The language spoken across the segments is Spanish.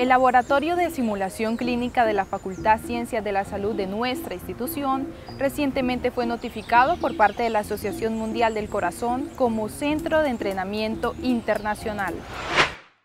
El Laboratorio de Simulación Clínica de la Facultad Ciencias de la Salud de nuestra institución recientemente fue notificado por parte de la Asociación Mundial del Corazón como Centro de Entrenamiento Internacional.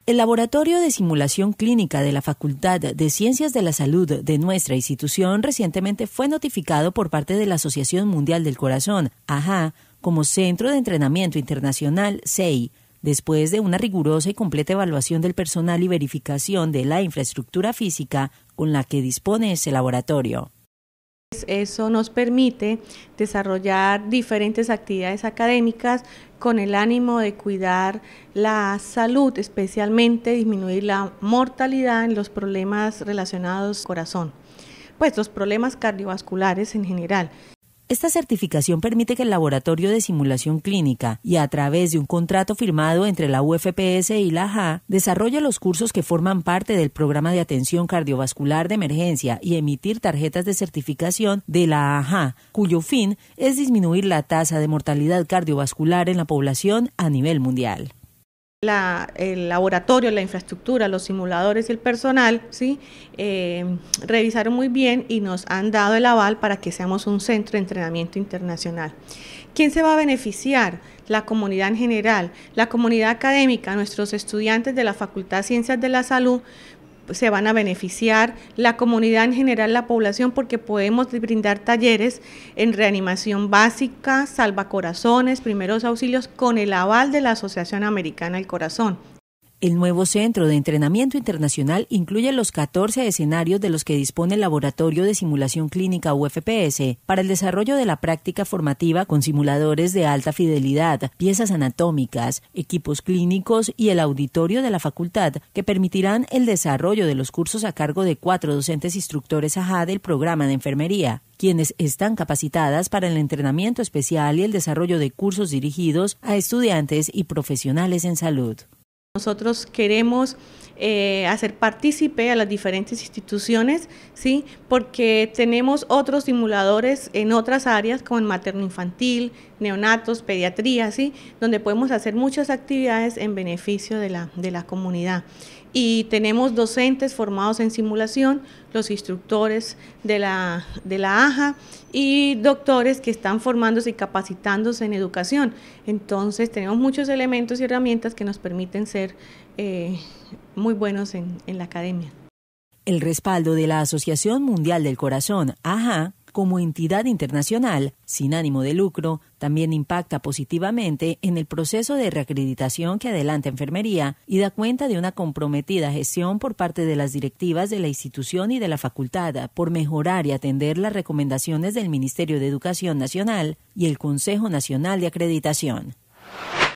El Laboratorio de Simulación Clínica de la Facultad de Ciencias de la Salud de nuestra institución recientemente fue notificado por parte de la Asociación Mundial del Corazón, AHA, como Centro de Entrenamiento Internacional, CEI, Después de una rigurosa y completa evaluación del personal y verificación de la infraestructura física con la que dispone ese laboratorio. Eso nos permite desarrollar diferentes actividades académicas con el ánimo de cuidar la salud, especialmente disminuir la mortalidad en los problemas relacionados al corazón, pues los problemas cardiovasculares en general. Esta certificación permite que el Laboratorio de Simulación Clínica y a través de un contrato firmado entre la UFPS y la AJA, desarrolle los cursos que forman parte del programa de atención cardiovascular de emergencia y emitir tarjetas de certificación de la AJA, cuyo fin es disminuir la tasa de mortalidad cardiovascular en la población a nivel mundial el laboratorio, la infraestructura, los simuladores y el personal, ¿sí? Eh, revisaron muy bien y nos han dado el aval para que seamos un centro de entrenamiento internacional. ¿Quién se va a beneficiar? La comunidad en general, la comunidad académica, nuestros estudiantes de la Facultad de Ciencias de la Salud, se van a beneficiar, la comunidad en general, la población, porque podemos brindar talleres en reanimación básica, salvacorazones, primeros auxilios, con el aval de la Asociación Americana del Corazón. El nuevo centro de entrenamiento internacional incluye los 14 escenarios de los que dispone el Laboratorio de Simulación Clínica UFPS para el desarrollo de la práctica formativa con simuladores de alta fidelidad, piezas anatómicas, equipos clínicos y el auditorio de la facultad que permitirán el desarrollo de los cursos a cargo de cuatro docentes instructores Ajá del programa de enfermería quienes están capacitadas para el entrenamiento especial y el desarrollo de cursos dirigidos a estudiantes y profesionales en salud. Nosotros queremos eh, hacer partícipe a las diferentes instituciones, ¿sí? porque tenemos otros simuladores en otras áreas como el materno-infantil, neonatos, pediatría, ¿sí? donde podemos hacer muchas actividades en beneficio de la, de la comunidad y tenemos docentes formados en simulación, los instructores de la, de la AJA y doctores que están formándose y capacitándose en educación. Entonces tenemos muchos elementos y herramientas que nos permiten ser eh, muy buenos en, en la academia. El respaldo de la Asociación Mundial del Corazón, AJA, como entidad internacional, sin ánimo de lucro, también impacta positivamente en el proceso de reacreditación que adelanta Enfermería y da cuenta de una comprometida gestión por parte de las directivas de la institución y de la facultad por mejorar y atender las recomendaciones del Ministerio de Educación Nacional y el Consejo Nacional de Acreditación.